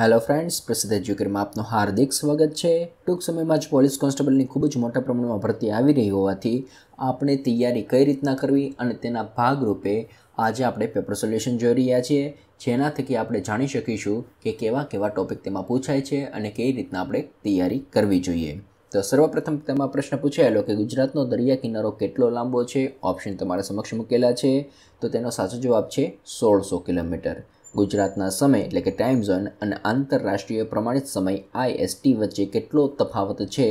hello friends પ્રસિદ્ધ એજ્યુકેટમાં આપનું હાર્દિક સ્વાગત છે ટૂંક સમયમાં જ પોલીસ કોન્સ્ટેબલની ખૂબ જ મોટા પ્રમાણમાં ભરતી આવી રહી હોવાથી આપણે તૈયારી કઈ રીતના કરવી અને તેના ભાગરૂપે આજે આપણે પેપર સોલ્યુશન જોઈ રહ્યા છીએ જેના થકી આપણે જાણી શકીશું કે કેવા કેવા ટોપિક તેમાં પૂછાય છે અને કઈ રીતના આપણે તૈયારી કરવી જોઈએ તો સર્વપ્રથમ તેમાં પ્રશ્ન પૂછાયેલો કે ગુજરાતનો દરિયા કિનારો કેટલો લાંબો છે ઓપ્શન તમારા સમક્ષ મૂકેલા છે તો તેનો સાચો જવાબ છે સોળસો કિલોમીટર ગુજરાતના સમય એટલે કે ટાઈમ ઝોન અને આંતરરાષ્ટ્રીય પ્રમાણિત સમય આઈએસટી વચ્ચે કેટલો તફાવત છે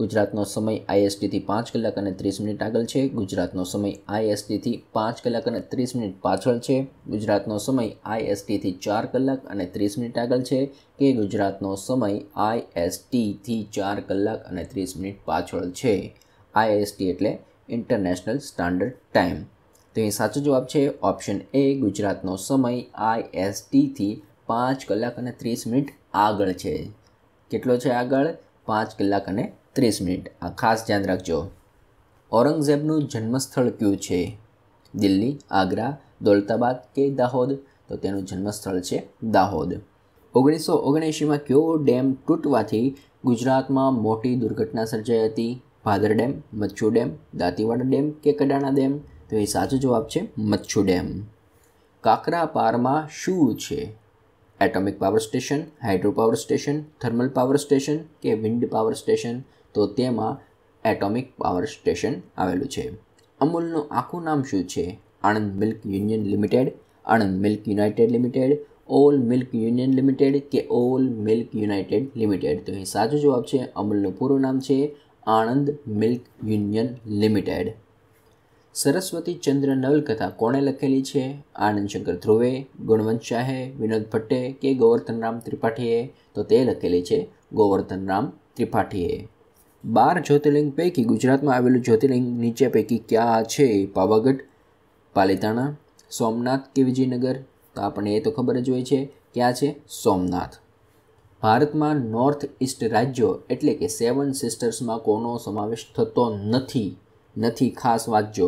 ગુજરાતનો સમય આઈએસટીથી પાંચ કલાક અને ત્રીસ મિનિટ આગળ છે ગુજરાતનો સમય આઈએસટીથી પાંચ કલાક અને ત્રીસ મિનિટ પાછળ છે ગુજરાતનો સમય આઈએસટીથી ચાર કલાક અને ત્રીસ મિનિટ આગળ છે કે ગુજરાતનો સમય આઈએસટીથી ચાર કલાક અને ત્રીસ મિનિટ પાછળ છે આઈએસટી એટલે ઇન્ટરનેશનલ સ્ટાન્ડર્ડ ટાઈમ તો એ સાચો જવાબ છે ઓપ્શન એ ગુજરાતનો સમય આઈએસટીથી પાંચ કલાક અને ત્રીસ મિનિટ આગળ છે કેટલો છે આગળ પાંચ કલાક અને ત્રીસ મિનિટ આ ખાસ ધ્યાન રાખજો ઔરંગઝેબનું જન્મસ્થળ કયું છે દિલ્હી આગ્રા દોલતાબાદ કે દાહોદ તો તેનું જન્મસ્થળ છે દાહોદ ઓગણીસો ઓગણએંશીમાં કયો ડેમ તૂટવાથી ગુજરાતમાં મોટી દુર્ઘટના સર્જાઈ હતી Bhadar dam Machchhu dam Dantiwada dam કે કડાણા ડેમ તો એ સાચો જવાબ છે મચ્છુ ડેમ કાકરા પારમાં શું છે atomic power station hydro power station thermal power station કે વિન્ડ પાવર સ્ટેશન તો તેમાં એટોમિક પાવર સ્ટેશન આવેલું છે અમૂલનું આખું નામ શું છે Anand milk union limited Anand milk united limited all milk union limited કે ઓલ મિલ્ક યુનાઇટેડ લિમિટેડ તો એ સાચો જવાબ છે અમૂલનું પૂરું નામ છે Anand milk union limited Saraswatichandra નવલકથા કોણે લખેલી છે આનંદશંકર ધ્રુવે ગુણવંત શાહે વિનોદ ભટ્ટે કે ગોવર્ધનરામ ત્રિપાઠીએ તો તે લખેલી છે ગોવર્ધનરામ ત્રિપાઠીએ બાર જ્યોતિર્લિંગ પૈકી ગુજરાતમાં આવેલું જ્યોતિર્લિંગ નીચે પૈકી ક્યાં છે પાવાગઢ પાલિતાણા સોમનાથ કે વિજયનગર તો આપણને એ તો ખબર જ હોય છે ક્યાં છે સોમનાથ ભારતમાં નોર્થ ઇસ્ટ રાજ્યો એટલે કે સેવન સિસ્ટર્સમાં કોનો સમાવેશ થતો નથી નથી ખાસ વાંચજો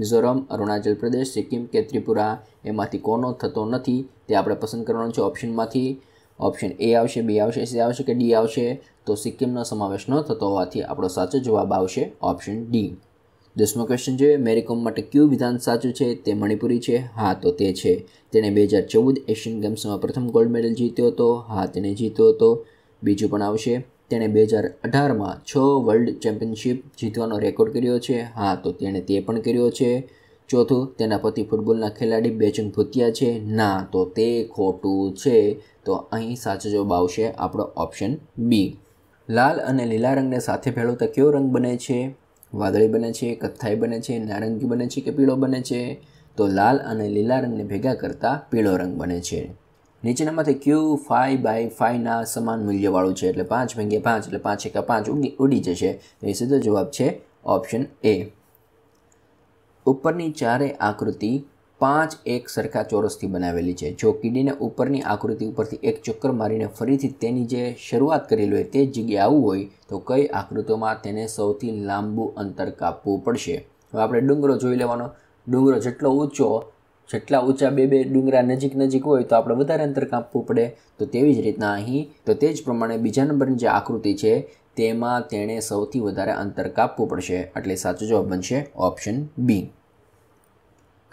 મિઝોરમ અરુણાચલ પ્રદેશ સિક્કિમ કે ત્રિપુરા એમાંથી કોનો થતો નથી તે આપણે પસંદ કરવાનો છે ઓપ્શનમાંથી ઓપ્શન એ આવશે બી આવશે સી આવશે કે ડી આવશે તો સિક્કિમનો સમાવેશ ન થતો હોવાથી આપણો સાચો જવાબ આવશે ઓપ્શન ડી દસમો ક્વેશ્ચન છે મેરીકોમ માટે કયું વિધાન સાચું છે તે મણિપુરી છે હા તો તે છે તેણે બે હજાર ચૌદ એશિયન ગેમ્સમાં પ્રથમ ગોલ્ડ મેડલ જીત્યો હતો હા તેણે જીત્યો હતો બીજું પણ આવશે તેણે બે હજાર અઢારમાં છ વર્લ્ડ ચેમ્પિયનશિપ જીતવાનો રેકોર્ડ કર્યો છે હા તો તેણે તે પણ કર્યો છે ચોથું તેના પતિ ફૂટબોલના ખેલાડી બેચંગ ભૂતિયા છે ના તો તે ખોટું છે તો અહીં સાચો જવાબ આવશે આપણો ઓપ્શન બી લાલ અને લીલા રંગને સાથે ભેળવતા કયો રંગ બને છે વાદળી બને છે કથ્થાઈ બને છે નારંગી બને છે કે પીળો બને છે તો લાલ અને લીલા રંગને ભેગા કરતાં પીળો રંગ બને છે નીચેનામાંથી ક્યુ ફાઈ બાય ફાઈના સમાન મૂલ્યવાળું છે એટલે પાંચ ભાગ્યા પાંચ એટલે પાંચ એકા પાંચ ઉડી જશે એ સીધો જવાબ છે ઓપ્શન એ ઉપરની ચારે આકૃતિ પાંચ એક સરખા ચોરસથી બનાવેલી છે જો કીડીને ઉપરની આકૃતિ ઉપરથી એક ચક્કર મારીને ફરીથી તેની જે શરૂઆત કરેલી હોય તે જગ્યાએ આવવું હોય તો કઈ આકૃતિમાં તેને સૌથી લાંબુ અંતર કાપવું પડશે હવે આપણે ડુંગરો જોઈ લેવાનો ડુંગરો જેટલો ઊંચો જેટલા ઊંચા બે બે ડુંગરા નજીક નજીક હોય તો આપણે વધારે અંતર કાપવું પડે તો તેવી જ રીતના અહીં તો તે જ પ્રમાણે બીજા નંબરની જે આકૃતિ છે તેમાં તેણે સૌથી વધારે અંતર કાપવું પડશે એટલે સાચો જવાબ બનશે ઓપ્શન બી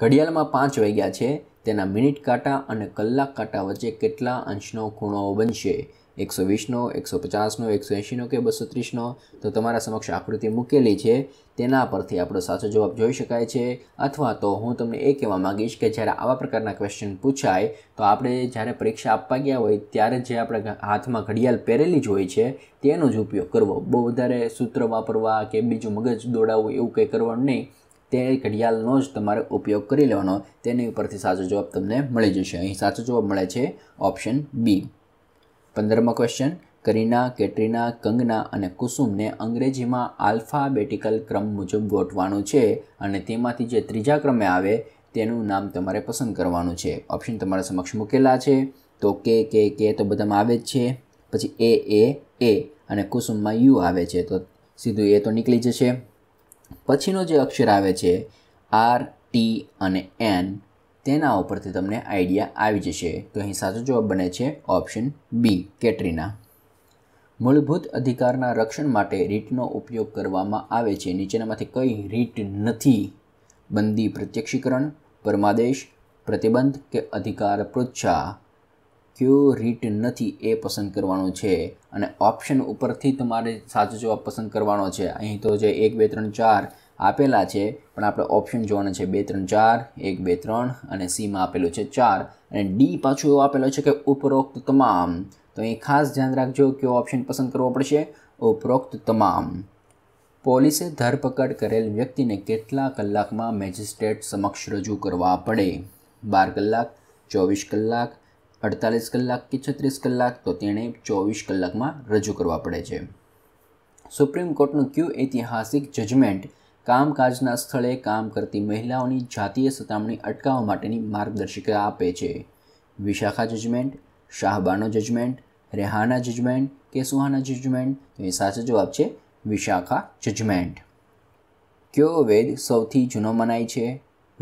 ઘડિયાળમાં પાંચ વાગ્યા છે તેના મિનિટ કાંટા અને કલાક કાંટા વચ્ચે કેટલા અંશનો ખૂણો બનશે એકસો વીસનો એકસો પચાસનો એકસો એંશીનો કે બસો ત્રીસનો તો તમારા સમક્ષ આકૃતિ મૂકેલી છે તેના પરથી આપણો સાચો જવાબ જોઈ શકાય છે અથવા તો હું તમને એ કહેવા માગીશ કે જ્યારે આવા પ્રકારના ક્વેશ્ચન પૂછાય તો આપણે જ્યારે પરીક્ષા આપવા ગયા હોય ત્યારે જે આપણે હાથમાં ઘડિયાળ પહેરેલી જ હોય છે તેનો જ ઉપયોગ કરવો બહુ વધારે સૂત્ર વાપરવા કે બીજું મગજ દોડાવવું એવું કંઈ કરવાનું નહીં તે ઘડિયાળનો જ તમારે ઉપયોગ કરી લેવાનો તેની ઉપરથી સાચો જવાબ તમને મળી જશે અહીં સાચો જવાબ મળે છે ઓપ્શન બી પંદરમો ક્વેશ્ચન કરીના કેટરીના કંગના અને કુસુમને અંગ્રેજીમાં આલ્ફાબેટિકલ ક્રમ મુજબ ગોઠવાનું છે અને તેમાંથી જે ત્રીજા ક્રમે આવે તેનું નામ તમારે પસંદ કરવાનું છે ઓપ્શન તમારા સમક્ષ મૂકેલા છે તો કે કે કે તો બધામાં આવે જ છે પછી એ એ એ અને કુસુમમાં યુ આવે છે તો સીધું એ તો નીકળી જશે પછીનો જે અક્ષર આવે છે આર ટી અને એન તેના ઉપરથી તમને આઈડિયા આવી જશે તો અહીં સાચો જવાબ બને છે ઓપ્શન બી કેટરીના મૂળભૂત અધિકારના રક્ષણ માટે રીટનો ઉપયોગ કરવામાં આવે છે નીચેનામાંથી કઈ રીટ નથી બંદી પ્રત્યક્ષીકરણ પરમાદેશ પ્રતિબંધ કે અધિકાર પૃચ્છા કયો રીટ નથી એ પસંદ કરવાનો છે અને ઓપ્શન ઉપરથી તમારે સાચો જવાબ પસંદ કરવાનો છે અહીં તો જે એક બે ત્રણ ચાર આપેલા છે પણ આપણે ઓપ્શન જોવાના છે બે ત્રણ ચાર એક બે ત્રણ અને સીમાં આપેલું છે ચાર અને ડી પાછું એવો આપેલો છે કે ઉપરોક્ત તમામ તો અહીં ખાસ ધ્યાન રાખજો કયો ઓપ્શન પસંદ કરવો પડશે ઉપરોક્ત તમામ પોલીસે ધરપકડ કરેલ વ્યક્તિને કેટલા કલાકમાં મેજિસ્ટ્રેટ સમક્ષ રજૂ કરવા પડે બાર કલાક ચોવીસ કલાક અડતાલીસ કલાક કે છત્રીસ કલાક તો તેણે ચોવીસ કલાકમાં રજૂ કરવા પડે છે સુપ્રીમ કોર્ટનું કયું ઐતિહાસિક જજમેન્ટ કામકાજના સ્થળે કામ કરતી મહિલાઓની જાતીય સતામણી અટકાવવા માટેની માર્ગદર્શિકા આપે છે Vishakha judgment Shahbano judgment Rehana judgment કે સુહાના જજમેન્ટ તો એ સાચો જવાબ છે વિશાખા જજમેન્ટ કયો વેદ સૌથી જૂનો મનાય છે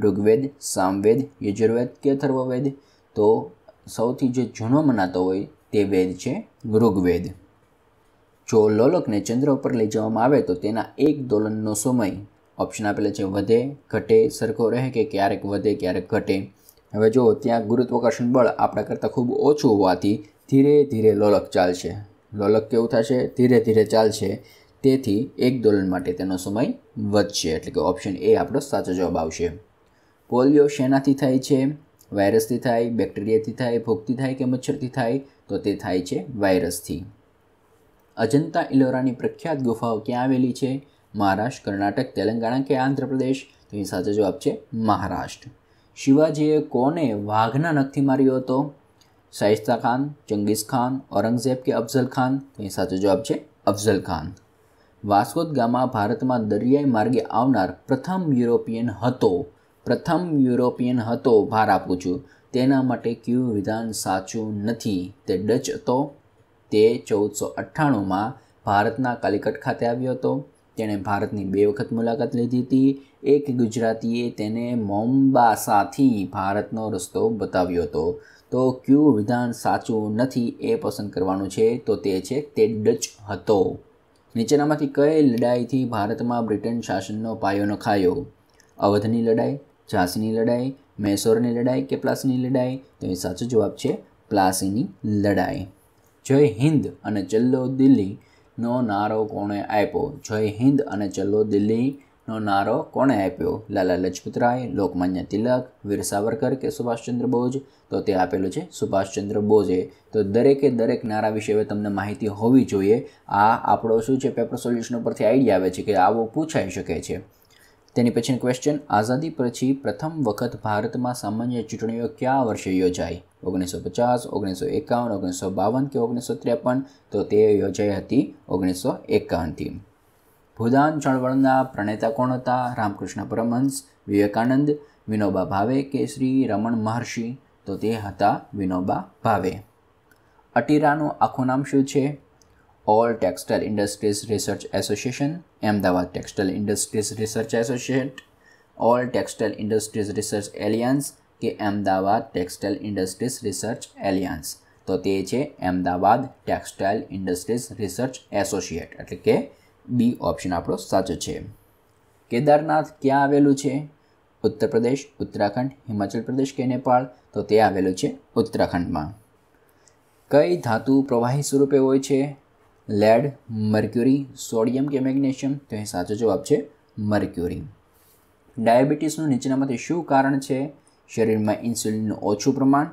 ઋગ્વેદ સામવેદ યજુર્વેદ કે અથર્વવેદ તો સૌથી જે જૂનો મનાતો હોય તે વેદ છે ઋગ્વેદ જો લોલકને ચંદ્ર ઉપર લઈ જવામાં આવે તો તેના એક દોલનનો સમય ઓપ્શન આપેલા છે વધે ઘટે સરખો રહે કે ક્યારેક વધે ક્યારેક ઘટે હવે જો ત્યાં ગુરુત્વાકર્ષણ બળ આપણા કરતાં ખૂબ ઓછું હોવાથી ધીરે ધીરે લોલક ચાલશે લોલક કેવું થશે ધીરે ધીરે ચાલશે તેથી એક દોલન માટે તેનો સમય વધશે એટલે કે ઓપ્શન એ આપણો સાચો જવાબ આવશે પોલિયો શેનાથી થાય છે વાયરસથી થાય બેક્ટેરિયાથી થાય ભોગથી થાય કે મચ્છરથી થાય તો તે થાય છે વાયરસથી અજંતા ઇલોરાની પ્રખ્યાત ગુફાઓ ક્યાં આવેલી છે મહારાષ્ટ્ર કર્ણાટક તેલંગાણા કે આંધ્રપ્રદેશ તો એ સાચો જવાબ છે મહારાષ્ટ્ર શિવાજીએ કોને વાઘના નખથી માર્યો હતો શાહિસ્તા ખાન ચંગીઝ ખાન ઔરંગઝેબ કે અફઝલ ખાન તો એ સાચો જવાબ છે અફઝલ ખાન વાસ્કોદ ગામા ભારતમાં દરિયાઈ માર્ગે આવનાર પ્રથમ યુરોપિયન હતો પ્રથમ યુરોપિયન હતો ભાર આપું છું તેના માટે કયું વિધાન સાચું નથી તે ડચ હતો તે ચૌદસો અઠ્ઠાણુંમાં ભારતના કાલિકટ ખાતે આવ્યો હતો તેણે ભારતની બે વખત મુલાકાત લીધી હતી એક ગુજરાતીએ તેને મોમ્બાસાથી ભારતનો રસ્તો બતાવ્યો હતો તો ક્યુ વિધાન સાચું નથી એ પસંદ કરવાનું છે તો તે છે તે ડચ હતો નીચેનામાંથી કઈ લડાઈથી ભારતમાં બ્રિટન શાસનનો પાયો નખાયો અવધની લડાઈ ઝાંસીની લડાઈ મૈસોરની લડાઈ કે પ્લાસીની લડાઈ તો એ સાચો જવાબ છે પ્લાસીની લડાઈ જય હિન્દ અને ચલ્લો દિલ્હીનો નારો કોણે આપ્યો જય હિન્દ અને ચલ્લો દિલ્હીનો નારો કોણે આપ્યો લાલા લજપતરાય લોકમાન્ય તિલક વીર સાવરકર કે સુભાષચંદ્ર બોઝ તો તે આપેલું છે સુભાષચંદ્ર બોઝે તો દરેકે દરેક નારા વિશે હવે તમને માહિતી હોવી જોઈએ આ આપણો શું છે પેપર સોલ્યુશન ઉપરથી આઈડિયા આવે છે કે આવો પૂછાઈ શકે છે તેની પછીનો ક્વેશ્ચન આઝાદી પછી પ્રથમ વખત ભારતમાં સામાન્ય ચૂંટણીઓ કયા વર્ષે યોજાઈ ઓગણીસો પચાસ ઓગણીસો એકાવન ઓગણીસો બાવન કે ઓગણીસો ત્રેપન તો તે યોજાઈ હતી ઓગણીસો એકાવનથી ભૂદાન ચળવળના પ્રણેતા કોણ હતા રામકૃષ્ણ પરમહંસ વિવેકાનંદ વિનોબા ભાવે કે શ્રી રમણ મહર્ષિ તો તે હતા વિનોબા ભાવે અટીરાનું આખું નામ શું છે all textile industries research association Ahmedabad textile industries research associate all textile industries research alliance કે Ahmedabad textile industries research alliance તો તે છે Ahmedabad textile industries research associate એટલે કે બી ઓપ્શન આપણો સાચો છે કેદારનાથ ક્યાં આવેલું છે ઉત્તર પ્રદેશ ઉત્તરાખંડ હિમાચલ પ્રદેશ કે નેપાળ તો તે આવેલું છે ઉત્તરાખંડમાં કઈ ધાતુ પ્રવાહી સ્વરૂપે હોય છે લેડ મર્ક્યુરી સોડિયમ કે મેગ્નેશિયમ તો એ સાચો જવાબ છે મર્ક્યુરી ડાયાબિટીસનું નીચેનામાંથી શું કારણ છે શરીરમાં ઇન્સ્યુલિનનું ઓછું પ્રમાણ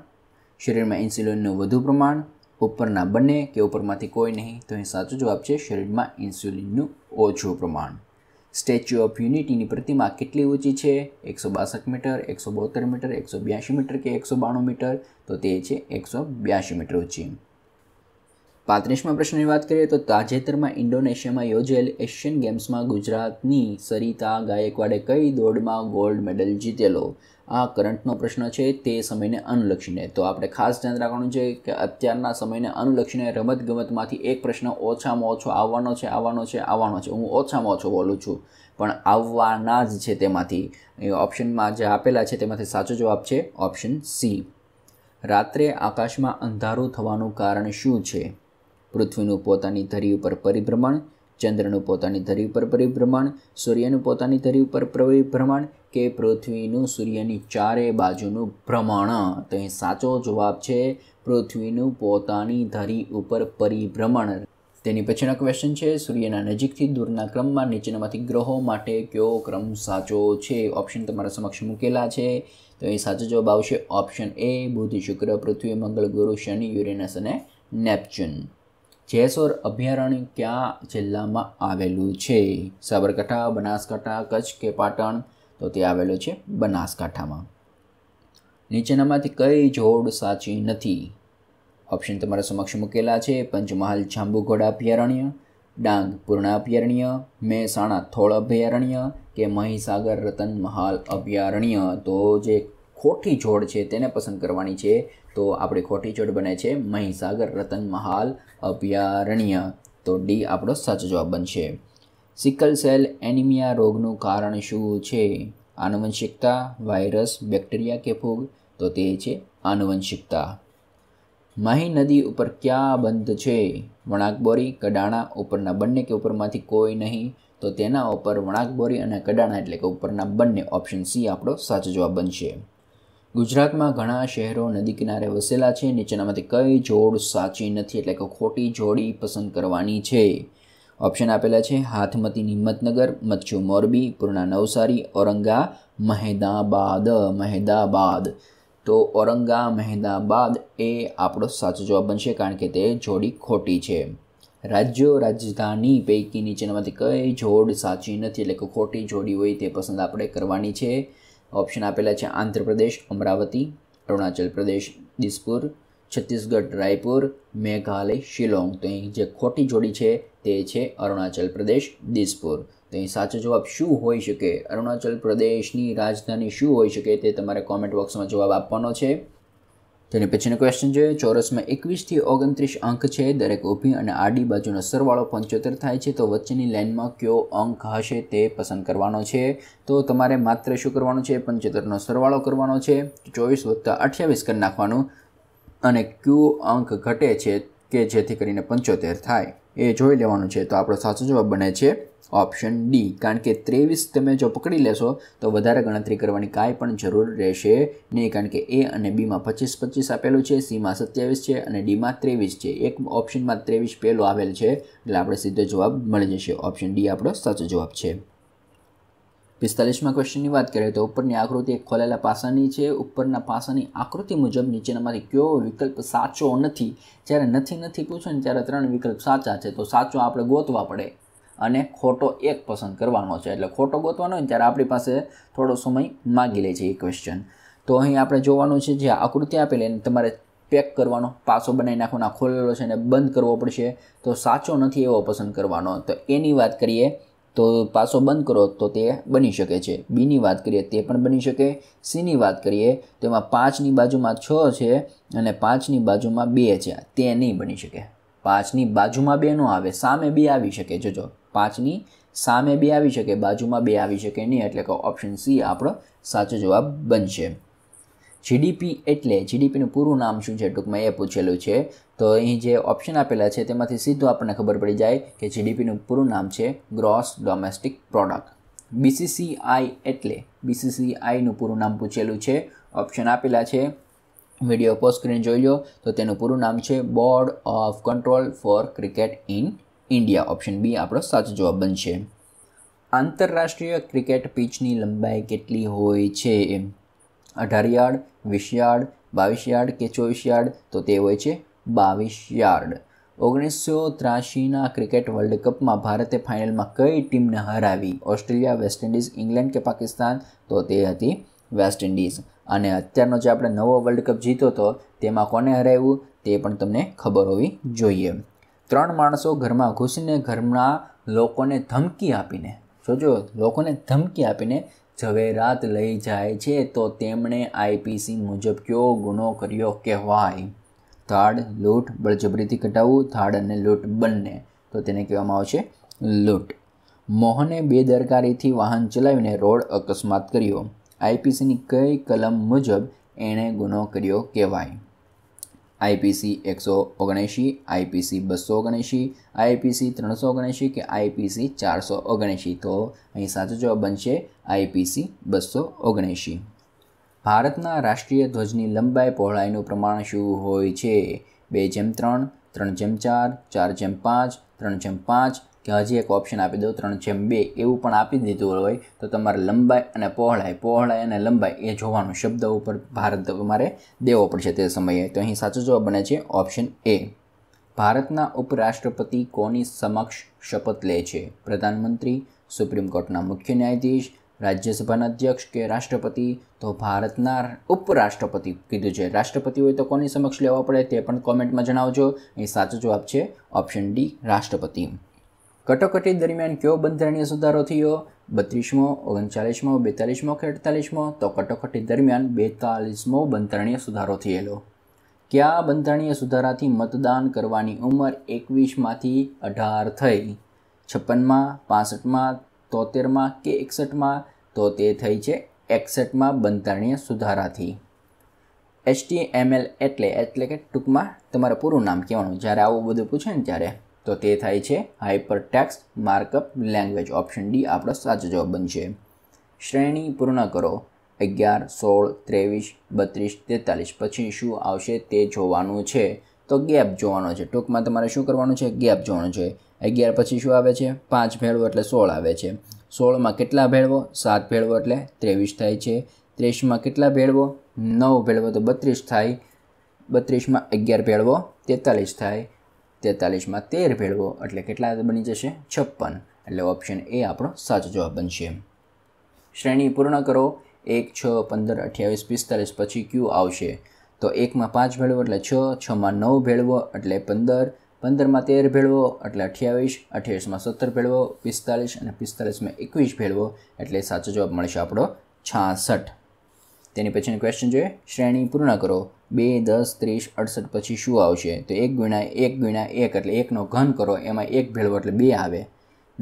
શરીરમાં ઇન્સ્યુલિનનું વધુ પ્રમાણ ઉપરના બંને કે ઉપરમાંથી કોઈ નહીં તો એ સાચો જવાબ છે શરીરમાં ઇન્સ્યુલિનનું ઓછું પ્રમાણ સ્ટેચ્યુ ઓફ યુનિટીની પ્રતિમા કેટલી ઊંચી છે એકસો બાસઠ મીટર એકસો બોતેર મીટર એકસો બ્યાસી મીટર કે એકસો બાણું મીટર તો તે છે એકસો બ્યાસી મીટર ઊંચી પાંત્રીસમાં પ્રશ્નની વાત કરીએ તો તાજેતરમાં ઇન્ડોનેશિયામાં યોજેલ એશિયન ગેમ્સમાં ગુજરાતની સરિતા ગાયકવાડે કઈ દોડમાં ગોલ્ડ મેડલ જીતેલો આ કરંટનો પ્રશ્ન છે તે સમયને અનુલક્ષીને તો આપણે ખાસ ધ્યાન રાખવાનું છે કે અત્યારના સમયને અનુલક્ષીને રમતગમતમાંથી એક પ્રશ્ન ઓછામાં ઓછો આવવાનો છે આવવાનો છે આવવાનો છે હું ઓછામાં ઓછો બોલું છું પણ આવવાના જ છે તેમાંથી ઓપ્શનમાં જે આપેલા છે તેમાંથી સાચો જવાબ છે ઓપ્શન સી રાત્રે આકાશમાં અંધારું થવાનું કારણ શું છે પૃથ્વીનું પોતાની ધરી ઉપર પરિભ્રમણ ચંદ્રનું પોતાની ધરી ઉપર પરિભ્રમણ સૂર્યનું પોતાની ધરી ઉપર પરિભ્રમણ કે પૃથ્વીનું સૂર્યની ચારે બાજુનું ભ્રમણ તો એ સાચો જવાબ છે પૃથ્વીનું પોતાની ધરી ઉપર પરિભ્રમણ તેની પછીનો ક્વેશ્ચન છે સૂર્યના નજીકથી દૂરના ક્રમમાં નીચેનામાંથી ગ્રહો માટે કયો ક્રમ સાચો છે ઓપ્શન તમારા સમક્ષ મૂકેલા છે તો એ સાચો જવાબ આવશે ઓપ્શન એ બુધ શુક્ર પૃથ્વી મંગળ ગુરુ શનિ યુરેનસ અને નેપ્ચ્યુન જેસોર અભયારણ્ય ક્યાં જિલ્લામાં આવેલું છે સાબરકાંઠા બનાસકાંઠા કચ્છ કે પાટણ તો તે આવેલું છે બનાસકાંઠામાં નીચેનામાંથી કઈ જોડ સાચી નથી ઓપ્શન તમારા સમક્ષ મૂકેલા છે પંચમહાલ જાંબુઘોડા અભયારણ્ય ડાંગ પૂર્ણા અભયારણ્ય મહેસાણા થોળ અભયારણ્ય કે મહીસાગર રતન મહાલ અભયારણ્ય તો જે ખોટી જોડ છે તેને પસંદ કરવાની છે તો આપણી ખોટી જોડ બને છે મહીસાગર રતન મહાલ અભયારણ્ય તો ડી આપણો સાચો જવાબ બનશે સિકલ સેલ એનિમિયા રોગનું કારણ શું છે આનુવંશિકતા વાયરસ બેક્ટેરિયા કે ફૂગ તો તે છે આનુવંશિકતા માહી નદી ઉપર ક્યાં બંધ છે વણાકબોરી કડાણા ઉપરના બંને કે ઉપરમાંથી કોઈ નહીં તો તેના ઉપર વણાકબોરી અને કડાણા એટલે કે ઉપરના બંને ઓપ્શન સી આપણો સાચો જવાબ બનશે ગુજરાતમાં ઘણા શહેરો નદી કિનારે વસેલા છે નીચેનામાંથી કઈ જોડ સાચી નથી એટલે કે ખોટી જોડી પસંદ કરવાની છે ઓપ્શન આપેલા છે હાથમતી હિંમતનગર મચ્છુ મોરબી પૂર્ણા નવસારી ઔરંગા મહેદાબાદ મહેદાબાદ તો ઔરંગા મહેદાબાદ એ આપણો સાચો જવાબ બનશે કારણ કે તે જોડી ખોટી છે રાજ્યો રાજધાની પૈકી નીચેનામાંથી કઈ જોડ સાચી નથી એટલે કે ખોટી જોડી હોય તે પસંદ આપણે કરવાની છે ઓપ્શન આપેલા છે આંધ્રપ્રદેશ અમરાવતી અરુણાચલ પ્રદેશ દિસપુર છત્તીસગઢ રાયપુર મેઘાલય શિલોંગ તો અહીં જે ખોટી જોડી છે તે છે અરુણાચલ પ્રદેશ દિસપુર તો અહીં સાચો જવાબ શું હોઈ શકે અરુણાચલ પ્રદેશની રાજધાની શું હોઈ શકે તે તમારે કોમેન્ટ બોક્સમાં જવાબ આપવાનો છે તેની પછીનો ક્વેશ્ચન છે ચોરસમાં એકવીસથી ઓગણત્રીસ અંક છે દરેક ઊભી અને આડી બાજુનો સરવાળો પંચોતેર થાય છે તો વચ્ચેની લાઇનમાં કયો અંક હશે તે પસંદ કરવાનો છે તો તમારે માત્ર શું કરવાનું છે પંચોતેરનો સરવાળો કરવાનો છે ચોવીસ વત્તા અઠ્યાવીસ કરી નાખવાનું અને ક્યુ અંક ઘટે છે કે જેથી કરીને પંચોતેર થાય એ જોઈ લેવાનું છે તો આપણો સાચો જવાબ બને છે ઓપ્શન ડી કારણ કે ત્રેવીસ તમે જો પકડી લેશો તો વધારે ગણતરી કરવાની કાંઈ પણ જરૂર રહેશે નહીં કારણ કે એ અને બીમાં પચીસ પચીસ આપેલું છે સીમાં સત્યાવીસ છે અને ડીમાં ત્રેવીસ છે એક ઓપ્શનમાં ત્રેવીસ પહેલો આવેલ છે એટલે આપણે સીધો જવાબ મળી જશે ઓપ્શન ડી આપણો સાચો જવાબ છે પિસ્તાલીસમાં ક્વેશ્ચનની વાત કરીએ તો ઉપરની આકૃતિ એક ખોલેલા પાસાની છે ઉપરના પાસાની આકૃતિ મુજબ નીચેનામાંથી કયો વિકલ્પ સાચો નથી જ્યારે નથી નથી પૂછો ને ત્યારે ત્રણ વિકલ્પ સાચા છે તો સાચો આપણે ગોતવા પડે અને ખોટો એક પસંદ કરવાનો છે એટલે ખોટો ગોતવાનો હોય ત્યારે આપણી પાસે થોડો સમય માગી લે છે એ ક્વેશ્ચન તો અહીં આપણે જોવાનું છે જે આકૃતિ આપેલી અને તમારે પેક કરવાનો પાસો બનાવી નાખવાનો ખોલેલો છે અને બંધ કરવો પડશે તો સાચો નથી એવો પસંદ કરવાનો તો એની વાત કરીએ તો પાસો બંધ કરો તો તે બની શકે છે બીની વાત કરીએ તે પણ બની શકે સીની વાત કરીએ તો એમાં પાંચની બાજુમાં છ છે અને પાંચની બાજુમાં બે છે તે નહીં બની શકે પાંચની બાજુમાં બે ન આવે સામે બે આવી શકે જોજો પાંચની સામે બે આવી શકે બાજુમાં બે આવી શકે નહીં એટલે કે ઓપ્શન સી આપણો સાચો જવાબ બનશે જીડીપી એટલે જીડીપીનું પૂરું નામ શું છે ટૂંકમાં એ પૂછેલું છે તો અહીં જે ઓપ્શન આપેલા છે તેમાંથી સીધું આપણને ખબર પડી જાય કે જીડીપીનું પૂરું નામ છે ગ્રોસ ડોમેસ્ટિક પ્રોડક્ટ બીસીસીઆઈ એટલે બીસીસીઆઈનું પૂરું નામ પૂછેલું છે ઓપ્શન આપેલા છે વિડીયો પોસ્ટ સ્ક્રીન જોઈ લો તો તેનું પૂરું નામ છે board of control for cricket in India option B આપણો સાચો જવાબ બનશે આંતરરાષ્ટ્રીય ક્રિકેટ પીચની લંબાઈ કેટલી હોય છે અઢાર યાર્ડ વીસ યાર્ડ બાવીસ યાર્ડ કે ચોવીસ યાર્ડ તો તે હોય છે બાવીસ યાર્ડ ઓગણીસો ત્રાસીના ક્રિકેટ વર્લ્ડ કપમાં ભારતે ફાઇનલમાં કઈ ટીમને હરાવી ઓસ્ટ્રેલિયા વેસ્ટ ઇન્ડિઝ ઇંગ્લેન્ડ કે પાકિસ્તાન તો તે હતી વેસ્ટ ઇન્ડિઝ અને અત્યારનો જે આપણે નવો વર્લ્ડ કપ જીત્યો હતો તેમાં કોને હરાવ્યું તે પણ તમને ખબર હોવી જોઈએ ત્રણ માણસો ઘરમાં ઘૂસીને ઘરના લોકોને ધમકી આપીને જોજો લોકોને ધમકી આપીને ઝવેરાત લઈ જાય છે તો તેમણે આઈપીસી મુજબ કયો ગુનો કર્યો કહેવાય થાળ લૂંટ બળજબરીથી કટાવવું થાળ અને લૂંટ બંને તો તેને કહેવામાં આવશે લૂંટ મોહને બેદરકારીથી વાહન ચલાવીને રોડ અકસ્માત કર્યો આઈપીસીની કઈ કલમ મુજબ એણે ગુનો કર્યો કહેવાય આઈપીસી એકસો ઓગણએંશી આઈપીસી બસો ઓગણએંશી આઈપીસી ત્રણસો ઓગણએંશી કે આઈપીસી ચારસો ઓગણએંશી તો અહીં સાચો જવાબ બનશે આઈપીસી બસો ઓગણએંશી ભારતના રાષ્ટ્રીય ધ્વજની લંબાઈ પહોળાઈનું પ્રમાણ શું હોય છે બે જેમ ત્રણ ત્રણ જેમ ચાર ચાર જેમ પાંચ ત્રણ જેમ પાંચ કે હજી એક ઓપ્શન આપી દો ત્રણ જેમ બે એવું પણ આપી દીધું હોય તો તમારે લંબાઈ અને પહોળાઈ પહોળાઈ અને લંબાઈ એ જોવાનું શબ્દ ઉપર ભારત તમારે દેવો પડશે તે સમયે તો અહીં સાચો જવાબ બને છે ઓપ્શન એ ભારતના ઉપરાષ્ટ્રપતિ કોની સમક્ષ શપથ લે છે પ્રધાનમંત્રી સુપ્રીમ કોર્ટના મુખ્ય ન્યાયાધીશ રાજ્યસભાના અધ્યક્ષ કે રાષ્ટ્રપતિ તો ભારતના ઉપરાષ્ટ્રપતિ કીધું છે રાષ્ટ્રપતિ હોય તો કોની સમક્ષ લેવા પડે તે પણ કોમેન્ટમાં જણાવજો અહીં સાચો જવાબ છે ઓપ્શન ડી રાષ્ટ્રપતિ કટોકટી દરમિયાન કયો બંધારણીય સુધારો થયો બત્રીસમો ઓગણચાલીસમો બેતાલીસમો કે અડતાલીસમો તો કટોકટી દરમિયાન બેતાલીસમો બંધારણીય સુધારો થયેલો કયા બંધારણીય સુધારાથી મતદાન કરવાની ઉંમર એકવીસમાંથી અઢાર થઈ છપ્પનમાં પાસઠમાં તોતેરમાં કે એકસઠમાં તો તે થઈ છે એકસઠમાં બંધારણીય સુધારાથી એચટીએમએલ એટલે એટલે કે ટૂંકમાં તમારે પૂરું નામ કહેવાનું જ્યારે આવું બધું પૂછે ને ત્યારે તો તે થાય છે hyper text markup language option D આપણો સાચો જવાબ બનશે શ્રેણી પૂર્ણ કરો અગિયાર સોળ ત્રેવીસ બત્રીસ તેતાલીસ પછી શું આવશે તે જોવાનું છે તો ગેપ જોવાનો છે ટૂંકમાં તમારે શું કરવાનું છે ગેપ જોવાનું છે અગિયાર પછી શું આવે છે પાંચ ભેળવો એટલે સોળ આવે છે સોળમાં કેટલા ભેળવો સાત ભેળવો એટલે ત્રેવીસ થાય છે ત્રીસમાં કેટલા ભેળવો નવ ભેળવો તો બત્રીસ થાય બત્રીસમાં અગિયાર ભેળવો તેતાલીસ થાય તેતાલીસમાં તેર ભેળવો એટલે કેટલા બની જશે છપ્પન એટલે ઓપ્શન એ આપણો સાચો જવાબ બનશે શ્રેણી પૂર્ણ કરો એક છ પંદર અઠ્યાવીસ પિસ્તાલીસ પછી ક્યુ આવશે તો એકમાં પાંચ ભેળવો એટલે છ છમાં નવ ભેળવો એટલે પંદર પંદરમાં તેર ભેળવો એટલે અઠ્યાવીસ અઠ્યાવીસમાં સત્તર ભેળવો પિસ્તાલીસ અને પિસ્તાલીસમાં એકવીસ ભેળવો એટલે સાચો જવાબ મળશે આપણો છાસઠ તેની પછીનો ક્વેશ્ચન જોઈએ શ્રેણી પૂર્ણ કરો બે દસ ત્રીસ અડસઠ પછી શું આવશે તો એક ગુણ્યા એક ગુણ્યા એક એટલે એકનો ઘન કરો એમાં એક ભેળવો એટલે બે આવે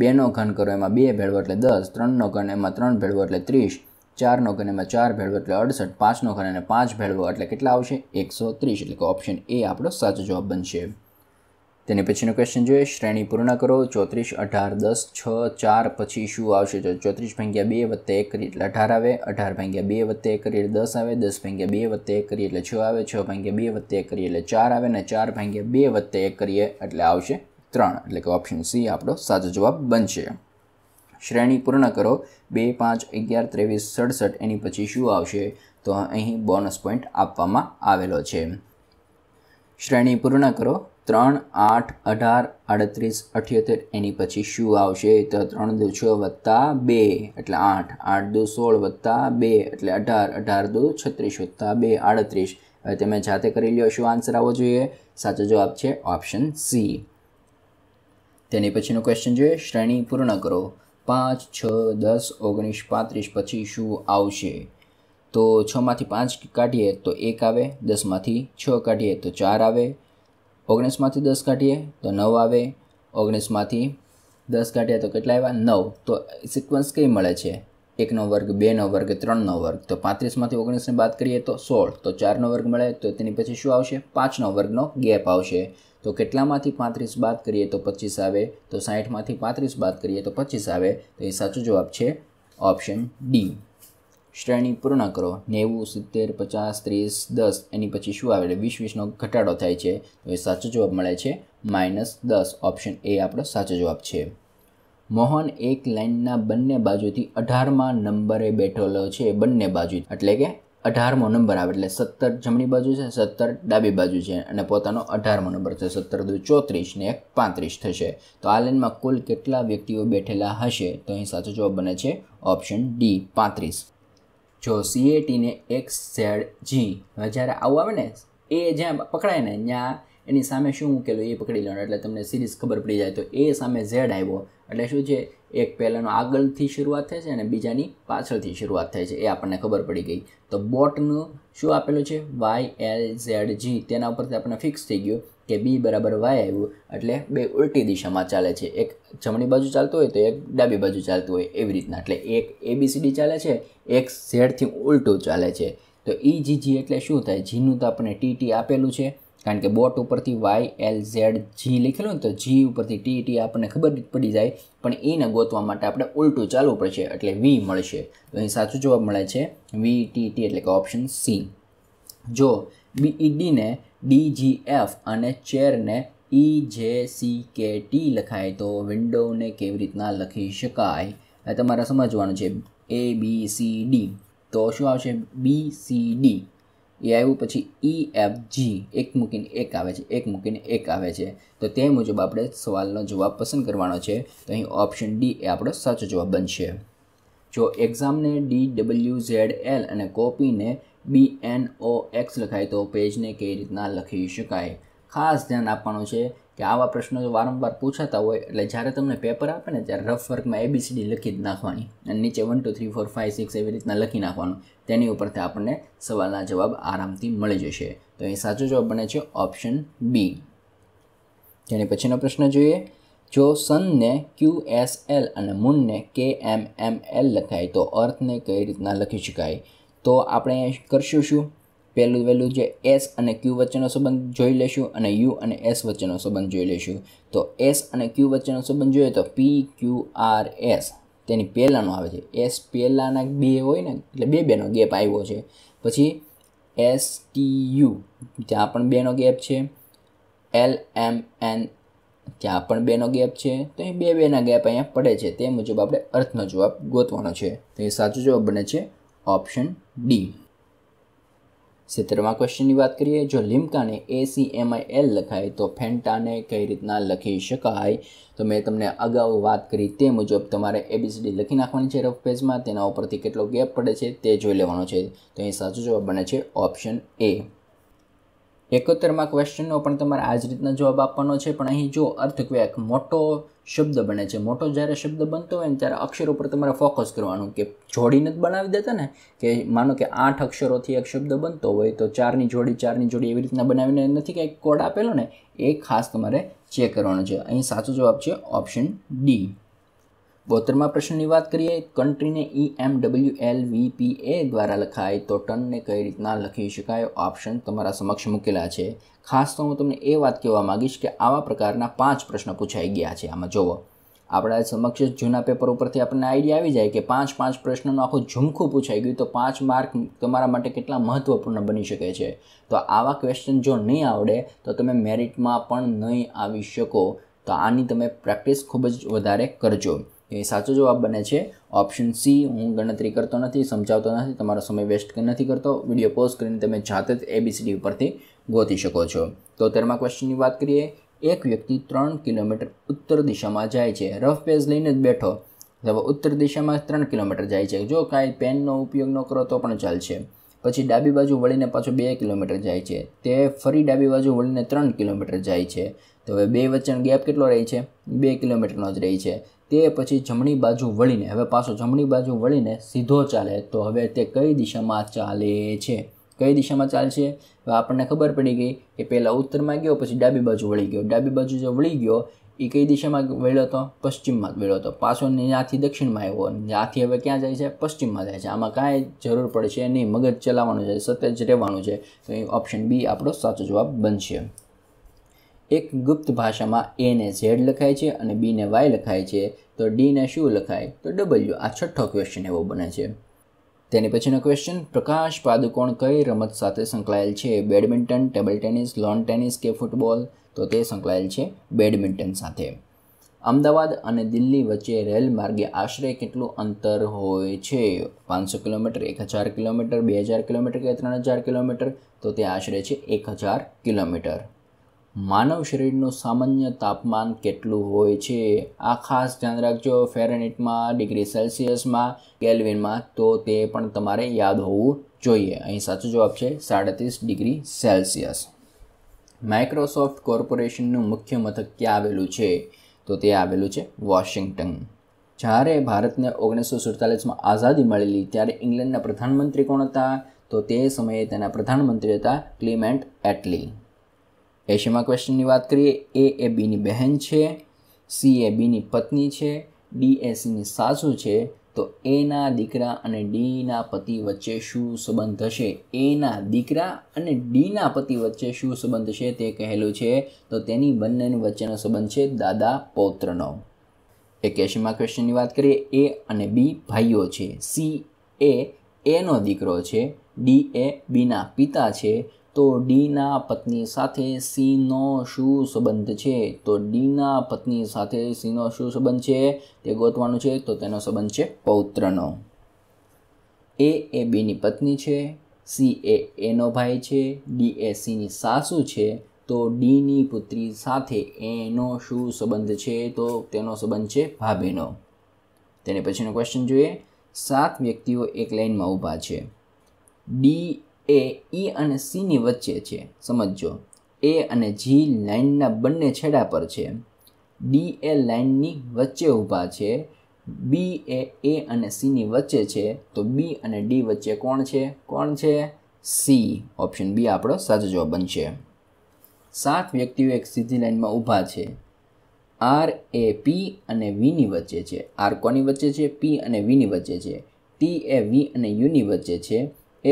બેનો ઘન કરો એમાં બે ભેળવો એટલે દસ ત્રણનો ઘન એમાં ત્રણ ભેળવો એટલે ત્રીસ ચારનો ઘન એમાં ચાર ભેળવો એટલે અડસઠ પાંચનો ઘન અને પાંચ ભેળવો એટલે કેટલા આવશે એકસો ત્રીસ એટલે કે ઓપ્શન એ આપણો સાચો જવાબ બનશે તેની પછીનો ક્વેશ્ચન જોઈએ શ્રેણી પૂર્ણ કરો ચોત્રીસ અઢાર દસ છ ચાર પછી શું આવશે તો ચોત્રીસ ભાગ્યા બે વત્તે એક કરી એટલે અઢાર આવે અઢાર ભાગ્યા બે વત્તે એક કરીએ એટલે દસ આવે દસ ભાગ્યા બે વત્તે એક કરીએ એટલે છ આવે છ ભાગ્યા બે વત્તે એક કરીએ એટલે ચાર આવે અને ચાર ભાગ્યા બે વત્તે એક કરીએ એટલે આવશે ત્રણ એટલે કે ઓપ્શન સી આપણો સાચો જવાબ બનશે શ્રેણી પૂર્ણ કરો બે પાંચ અગિયાર ત્રેવીસ સડસઠ એની પછી શું આવશે તો અહીં બોનસ પોઈન્ટ આપવામાં આવેલો છે શ્રેણી પૂર્ણ કરો ત્રણ આઠ અઢાર આડત્રીસ અઠ્યોતેર એની પછી શું આવશે તો ત્રણ દુ છ વત્તા બે એટલે આઠ આઠ દુ સોળ વત્તા બે એટલે અઢાર અઢાર દુ છત્રીસ વત્તા બે આડત્રીસ હવે તમે જાતે કરી લ્યો શું આન્સર આવવો જોઈએ સાચો જવાબ છે ઓપ્શન સી તેની પછીનો ક્વેશ્ચન જોઈએ શ્રેણી પૂર્ણ કરો પાંચ છ દસ ઓગણીસ પાંત્રીસ પછી શું આવશે તો છમાંથી પાંચ કાઢીએ તો એક આવે દસમાંથી છ કાઢીએ તો ચાર આવે ઓગણીસમાંથી દસ કાઢીએ તો નવ આવે ઓગણીસમાંથી દસ કાઢીએ તો કેટલા આવ્યા નવ તો સિક્વન્સ કઈ મળે છે એકનો વર્ગ બેનો વર્ગ ત્રણનો વર્ગ તો પાંત્રીસમાંથી ઓગણીસની વાત કરીએ તો સોળ તો ચારનો વર્ગ મળે તો તેની પછી શું આવશે પાંચનો વર્ગનો ગેપ આવશે તો કેટલામાંથી પાંત્રીસ બાદ કરીએ તો પચીસ આવે તો સાઠમાંથી પાંત્રીસ બાદ કરીએ તો પચીસ આવે તો એ સાચો જવાબ છે ઓપ્શન ડી શ્રેણી પૂર્ણ કરો નેવું સિત્તેર પચાસ ત્રીસ દસ એની પછી શું આવે એટલે વીસ વીસનો ઘટાડો થાય છે તો એ સાચો જવાબ મળે છે માઇનસ દસ ઓપ્શન એ આપણો સાચો જવાબ છે મોહન એક લાઇનના બંને બાજુથી અઢારમાં નંબરે બેઠેલો છે બંને બાજુ એટલે કે અઢારમો નંબર આવે એટલે સત્તર જમણી બાજુ છે સત્તર ડાબી બાજુ છે અને પોતાનો અઢારમો નંબર છે સત્તર દુ ચોત્રીસ ને એક પાંત્રીસ થશે તો આ લાઇનમાં કુલ કેટલા વ્યક્તિઓ બેઠેલા હશે તો અહીં સાચો જવાબ બને છે ઓપ્શન ડી પાંત્રીસ જો સીએટીને એક્સ ઝેડ જી હવે જ્યારે આવું આવે ને એ જ્યાં પકડાય ને ત્યાં એની સામે શું મૂકેલું એ પકડી લેવાનું એટલે તમને સિરીઝ ખબર પડી જાય તો એ સામે ઝેડ આવ્યો એટલે શું છે એક પહેલાંનો આગળથી શરૂઆત થાય છે અને બીજાની પાછળથી શરૂઆત થાય છે એ આપણને ખબર પડી ગઈ તો બોટનું શું આપેલું છે વાય એલ ઝેડ જી તેના ઉપરથી આપણને ફિક્સ થઈ ગયું કે બી બરાબર વાય આવ્યું એટલે બે ઉલટી દિશામાં ચાલે છે એક જમણી બાજુ ચાલતું હોય તો એક ડાબી બાજુ ચાલતું હોય એવી રીતના એટલે એક એબીસીડી ચાલે છે એક ઝેડથી ઉલટું ચાલે છે તો ઈ જી જી એટલે શું થાય જીનું તો આપણને ટી ટી આપેલું છે કારણ કે બોટ ઉપરથી વાય એલ ઝેડ જી લખેલું ને તો જી ઉપરથી ટી ટી આપણને ખબર પડી જાય પણ એને ગોતવા માટે આપણે ઉલટું ચાલવું પડશે એટલે વી મળશે તો અહીં સાચો જવાબ મળે છે વી ટી ટી એટલે કે ઓપ્શન સી જો બીઈ ડીને ડી જી એફ અને ચેરને ઈ જે સી કે ટી લખાય તો વિન્ડોને કેવી રીતના લખી શકાય તમારે સમજવાનું છે એ બી સી ડી તો શું આવશે બી સી ડી એ આવ્યું પછી ઈ એફ જી એક મૂકીને એક આવે છે એક મૂકીને એક આવે છે તો તે મુજબ આપણે સવાલનો જવાબ પસંદ કરવાનો છે તો અહીં ઓપ્શન ડી એ આપણો સાચો જવાબ બનશે જો એક્ઝામને ડી ડબલ્યુ ઝેડ એલ અને કોપીને બી એન ઓ એક્સ લખાય તો પેજને કઈ રીતના લખી શકાય ખાસ ધ્યાન આપવાનું છે કે આવા પ્રશ્નો જો વારંવાર પૂછાતા હોય એટલે જ્યારે તમને પેપર આપે ને ત્યારે રફ વર્કમાં એબીસીડી લખી જ નાખવાની અને નીચે one two three four five six એવી રીતના લખી નાખવાનું તેની ઉપરથી આપણને સવાલના જવાબ આરામથી મળી જશે તો એ સાચો જવાબ બને છે ઓપ્શન બી તેની પછીનો પ્રશ્ન જોઈએ જો સનને ક્યુ એસ એલ અને મૂનને કે એમ એમ એલ લખાય તો અર્થને કઈ રીતના લખી શકાય તો આપણે કરશું શું પહેલું વહેલું જે એસ અને ક્યુ વચ્ચેનો સંબંધ જોઈ લેશું અને યુ અને એસ વચ્ચેનો સંબંધ જોઈ લેશું તો એસ અને ક્યુ વચ્ચેનો સંબંધ જોઈએ તો પી ક્યુ આર એસ તેની પહેલાંનો આવે છે એસ પહેલાંના બે હોય ને એટલે બે બેનો ગેપ આવ્યો છે પછી એસ ટી યુ ત્યાં પણ બેનો ગેપ છે એલ એમ એન ત્યાં પણ બેનો ગેપ છે તો એ બે બેના ગેપ અહીંયા પડે છે તે મુજબ આપણે અર્થનો જવાબ ગોતવાનો છે તો એ સાચો જવાબ બને છે ઓપ્શન ડી સિત્તેરમા ક્વેશ્ચનની વાત કરીએ જો લિમ્કાને A C M I L લખાય તો ફેન્ટાને કઈ રીતના લખી શકાય તો મેં તમને અગાઉ વાત કરી તે મુજબ તમારે એબીસીડી લખી નાખવાની છે રફ પેજમાં તેના ઉપરથી કેટલો ગેપ પડે છે તે જોઈ લેવાનો છે તો અહીં સાચો જવાબ બને છે ઓપ્શન એ એકોતેરમા ક્વેશ્ચનનો પણ તમારે આ જ રીતના જવાબ આપવાનો છે પણ અહીં જો અર્થક્વેક મોટો શબ્દ બને છે મોટો જ્યારે શબ્દ બનતો હોય ને ત્યારે અક્ષર ઉપર તમારે ફોકસ કરવાનું કે જોડીને જ બનાવી દેતા ને કે માનો કે આઠ અક્ષરોથી એક શબ્દ બનતો હોય તો ચારની જોડી ચારની જોડી એવી રીતના બનાવીને નથી કંઈક કોડ આપેલો ને એ ખાસ તમારે ચેક કરવાનું છે અહીં સાચો જવાબ છે ઓપ્શન ડી બોતેરમા પ્રશ્નની વાત કરીએ કન્ટ્રીને ઈ એમ ડબલ્યુ એલ વી એ દ્વારા લખાય તો ટનને કઈ રીતના લખી શકાય ઓપ્શન તમારા સમક્ષ મૂકેલા છે ખાસ તો હું તમને એ વાત કહેવા માગીશ કે આવા પ્રકારના પાંચ પ્રશ્ન પૂછાઈ ગયા છે આમાં જુઓ આપણા સમક્ષ જૂના પેપર ઉપરથી આપણને આઈડિયા આવી જાય કે પાંચ પાંચ પ્રશ્નનું આખું ઝુમખું પૂછાઈ ગયું તો પાંચ માર્ક તમારા માટે કેટલા મહત્ત્વપૂર્ણ બની શકે છે તો આવા ક્વેશ્ચન જો નહીં આવડે તો તમે મેરિટમાં પણ નહીં આવી શકો તો આની તમે પ્રેક્ટિસ ખૂબ જ વધારે કરજો એ સાચો જવાબ બને છે ઓપ્શન સી હું ગણતરી કરતો નથી સમજાવતો નથી તમારો સમય વેસ્ટ નથી કરતો વિડીયો પોઝ કરીને તમે જાતે જ એબીસીડી ઉપરથી ગોતી શકો છો તો તેરમાં ક્વેશ્ચનની વાત કરીએ એક વ્યક્તિ ત્રણ કિલોમીટર ઉત્તર દિશામાં જાય છે રફ પેજ લઈને જ બેઠો હવે ઉત્તર દિશામાં ત્રણ કિલોમીટર જાય છે જો કાંઈ પેનનો ઉપયોગ ન કરો તો પણ ચાલશે પછી ડાબી બાજુ વળીને પાછો બે કિલોમીટર જાય છે તે ફરી ડાબી બાજુ વળીને ત્રણ કિલોમીટર જાય છે તો હવે બે વચ્ચેનો ગેપ કેટલો રહે છે બે કિલોમીટરનો જ રહે છે તે પછી જમણી બાજુ વળીને હવે પાછો જમણી બાજુ વળીને સીધો ચાલે તો હવે તે કઈ દિશામાં ચાલે છે કઈ દિશામાં ચાલશે હવે આપણને ખબર પડી ગઈ કે પહેલાં ઉત્તરમાં ગયો પછી ડાબી બાજુ વળી ગયો ડાબી બાજુ જે વળી ગયો એ કઈ દિશામાં વળ્યો હતો પશ્ચિમમાં વળ્યો હતો પાછો ત્યાંથી દક્ષિણમાં આવ્યો ત્યાંથી હવે ક્યાં જાય છે પશ્ચિમમાં જાય છે આમાં કાંઈ જરૂર પડશે નહીં મગજ ચલાવવાનું છે સતત રહેવાનું છે તો એ ઓપ્શન બી આપણો સાચો જવાબ બનશે એક ગુપ્ત ભાષામાં એ ને ઝેડ લખાય છે અને બીને વાય લખાય છે તો ડીને શું લખાય તો ડબલ્યુ આ છઠ્ઠો ક્વેશ્ચન એવો બને છે તેની પછીનો ક્વેશ્ચન પ્રકાશ પાદુકોણ કઈ રમત સાથે સંકળાયેલ છે badminton table tennis lawn tennis કે ફૂટબોલ તો તે સંકળાયેલ છે બેડમિન્ટન સાથે અમદાવાદ અને દિલ્હી વચ્ચે રેલ માર્ગે આશરે કેટલું અંતર હોય છે પાંચસો કિલોમીટર એક હજાર કિલોમીટર બે હજાર કિલોમીટર કે ત્રણ હજાર કિલોમીટર તો તે આશરે છે એક હજાર કિલોમીટર માનવ શરીરનું સામાન્ય તાપમાન કેટલું હોય છે આ ખાસ ધ્યાન રાખજો ફેરેનિટમાં ડિગ્રી સેલ્સિયસમાં કેલ્વિનમાં તો તે પણ તમારે યાદ હોવું જોઈએ અહીં સાચો જવાબ છે સાડત્રીસ ડિગ્રી સેલ્સિયસ માઇક્રોસોફ્ટ કોર્પોરેશનનું મુખ્ય મથક ક્યાં આવેલું છે તો તે આવેલું છે વોશિંગ્ટન જ્યારે ભારતને ઓગણીસો સુડતાલીસમાં આઝાદી મળેલી ત્યારે ઇંગ્લેન્ડના પ્રધાનમંત્રી કોણ હતા તો તે સમયે તેના પ્રધાનમંત્રી હતા ક્લિમેન્ટ એટલી એશીમાં ક્વેશ્ચનની વાત કરીએ એ એ બીની બહેન છે સી એ બીની પત્ની છે ડી એ સીની સાસુ છે તો એના દીકરા અને ડીના પતિ વચ્ચે શું સંબંધ હશે એના દીકરા અને ડીના પતિ વચ્ચે શું સંબંધ છે તે કહેલું છે તો તેની બંનેની વચ્ચેનો સંબંધ છે દાદા પૌત્રનો એક્યાસીમાં ક્વેશ્ચનની વાત કરીએ એ અને બી ભાઈઓ છે સી એ એનો દીકરો છે ડી એ બીના પિતા છે તો ડીના પત્ની સાથે સિંહનો શું સંબંધ છે તો ડીના પત્ની સાથે સિંહનો શું સંબંધ છે તે ગોતવાનું છે તો તેનો સંબંધ છે પૌત્રનો એ એ બીની પત્ની છે સી એ એનો ભાઈ છે ડી એ સીની સાસુ છે તો ડીની પુત્રી સાથે એનો શું સંબંધ છે તો તેનો સંબંધ છે ભાભીનો તેને પછીનો ક્વેશ્ચન જોઈએ સાત વ્યક્તિઓ એક લાઇનમાં ઊભા છે ડી એ ઈ અને સીની વચ્ચે છે સમજો એ અને જી લાઇનના બંને છેડા પર છે ડી એ લાઇનની વચ્ચે ઊભા છે બી એ એ અને સીની વચ્ચે છે તો બી અને ડી વચ્ચે કોણ છે કોણ છે સી ઓપ્શન બી આપણો સાચો જવાબ બનશે સાત વ્યક્તિઓ એક સીધી લાઇનમાં ઊભા છે આર એ પી અને વીની વચ્ચે છે આર કોની વચ્ચે છે પી અને વીની વચ્ચે છે ટી એ વી અને યુની વચ્ચે છે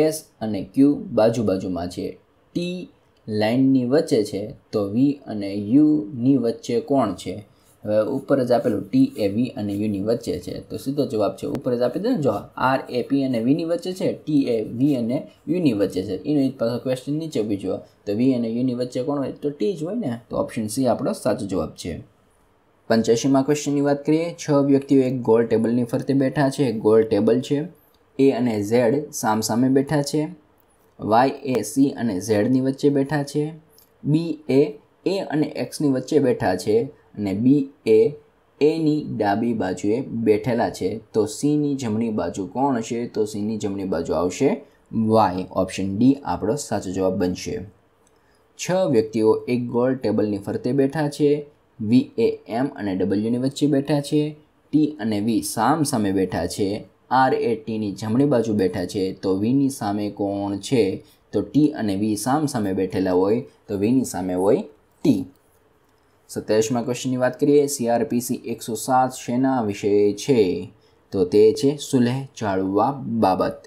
એસ અને ક્યુ બાજુ બાજુમાં છે ટી લાઇનની વચ્ચે છે તો વી અને યુની વચ્ચે કોણ છે હવે ઉપર જ આપેલું ટી એ વી અને યુની વચ્ચે છે તો સીધો જવાબ છે ઉપર જ આપી દે ને જો આર એ પી અને વીની વચ્ચે છે ટી એ વી અને યુની વચ્ચે છે એનો પાછો ક્વેશ્ચન નીચે પૂછ્યો તો વી અને યુની વચ્ચે કોણ હોય તો ટી જ હોય ને તો ઓપ્શન સી આપણો સાચો જવાબ છે પંચ્યાસીમાં ક્વેશ્ચનની વાત કરીએ છ વ્યક્તિઓ એક ગોલ ટેબલની ફરતે બેઠા છે ગોલ ટેબલ છે એ અને ઝેડ સામસામે બેઠા છે વાય એ સી અને ઝેડની વચ્ચે બેઠા છે બી એ એ અને એક્સની વચ્ચે બેઠા છે અને બી એ એની ડાબી બાજુએ બેઠેલા છે તો સીની જમણી બાજુ કોણ હશે તો સીની જમણી બાજુ આવશે વાય ઓપ્શન ડી આપણો સાચો જવાબ બનશે છ વ્યક્તિઓ એક ગોળ ટેબલની ફરતે બેઠા છે વી એ એમ અને ડબલ્યુની વચ્ચે બેઠા છે ટી અને વી સામ સામે બેઠા છે આર એ ટીની જમણી બાજુ બેઠા છે તો વીની સામે કોણ છે તો ટી અને વી સામ સામે બેઠેલા હોય તો વીની સામે હોય ટી સત્યાવીસમાં ક્વેશ્ચનની વાત કરીએ સીઆરપીસી એકસો સાત શેના વિશે છે તો તે છે સુલહ જાળવવા બાબત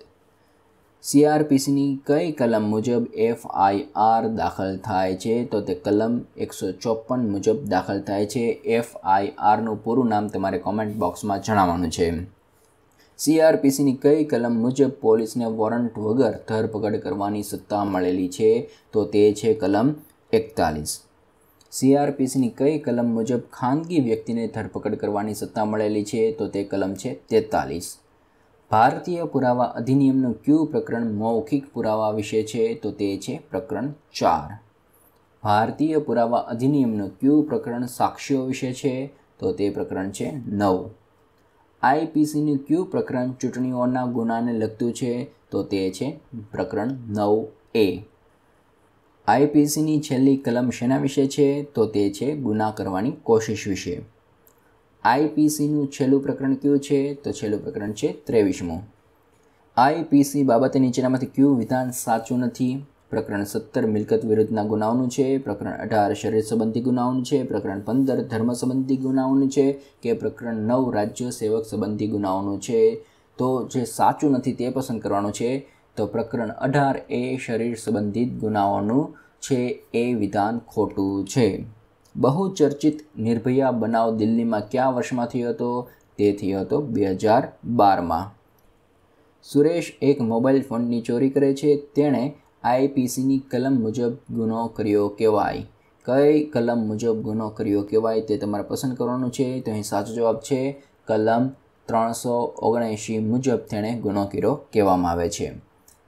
સીઆરપીસીની કઈ કલમ મુજબ એફઆઈઆર દાખલ થાય છે તો તે કલમ એકસો ચોપન મુજબ દાખલ થાય છે એફઆઈઆરનું પૂરું નામ તમારે કોમેન્ટ બોક્સમાં જણાવવાનું છે સીઆરપીસીની કઈ કલમ મુજબ પોલીસને વોરંટ વગર ધરપકડ કરવાની સત્તા મળેલી છે તો તે છે કલમ એકતાલીસ સીઆરપીસીની કઈ કલમ મુજબ ખાનગી વ્યક્તિને ધરપકડ કરવાની સત્તા મળેલી છે તો તે કલમ છે તેતાલીસ ભારતીય પુરાવા અધિનિયમનું ક્યુ પ્રકરણ મૌખિક પુરાવા વિશે છે તો તે છે પ્રકરણ ચાર ભારતીય પુરાવા અધિનિયમનું ક્યુ પ્રકરણ સાક્ષીઓ વિશે છે તો તે પ્રકરણ છે નવ આઈપીસીનું કયું પ્રકરણ ચૂંટણીઓના ગુનાને લગતું છે તો તે છે પ્રકરણ નવ એ આઈપીસીની છેલ્લી કલમ શેના વિશે છે તો તે છે ગુના કરવાની કોશિશ વિશે આઈપીસીનું છેલ્લું પ્રકરણ કયું છે તો છેલ્લું પ્રકરણ છે ત્રેવીસમું આઈપીસી બાબતે નીચેનામાંથી કયું વિધાન સાચું નથી પ્રકરણ સત્તર મિલકત વિરુદ્ધના ગુનાઓનું છે પ્રકરણ અઢાર શરીર સંબંધી ગુનાઓનું છે પ્રકરણ પંદર ધર્મ સંબંધી ગુનાઓનું છે કે પ્રકરણ નવ રાજ્ય સેવક સંબંધી ગુનાઓનું છે તો જે સાચું નથી તે પસંદ કરવાનું છે તો પ્રકરણ અઢાર એ શરીર સંબંધિત ગુનાઓનું છે એ વિધાન ખોટું છે બહુ ચર્ચિત નિર્ભયા બનાવ દિલ્હીમાં કયા વર્ષમાં થયો હતો તે થયો હતો બે હજાર બારમાં સુરેશ એક મોબાઈલ ફોનની ચોરી કરે છે તેણે આઈપીસીની કલમ મુજબ ગુનો કર્યો કહેવાય કઈ કલમ મુજબ ગુનો કર્યો કહેવાય તે તમારે પસંદ કરવાનું છે તો અહીં સાચો જવાબ છે કલમ ત્રણસો ઓગણએંશી મુજબ તેણે ગુનો કર્યો કહેવામાં આવે છે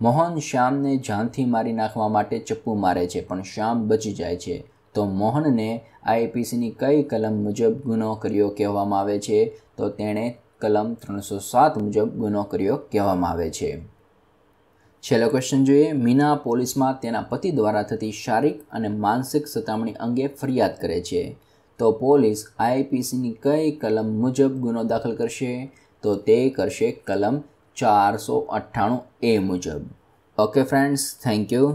મોહન શ્યામને જાનથી મારી નાખવા માટે ચપ્પુ મારે છે પણ શ્યામ બચી જાય છે તો મોહનને આઈપીસીની કઈ કલમ મુજબ ગુનો કર્યો કહેવામાં આવે છે તો તેણે કલમ ત્રણસો સાત મુજબ ગુનો કર્યો કહેવામાં આવે છે છેલ્લો ક્વેશ્ચન જોઈએ મીના પોલીસમાં તેના પતિ દ્વારા થતી શારીરિક અને માનસિક સતામણી અંગે ફરિયાદ કરે છે તો પોલીસ આઈપીસીની કઈ કલમ મુજબ ગુનો દાખલ કરશે તો તે કરશે કલમ ચારસો અઠ્ઠાણું એ મુજબ ઓકે ફ્રેન્ડ્સ થેન્ક યુ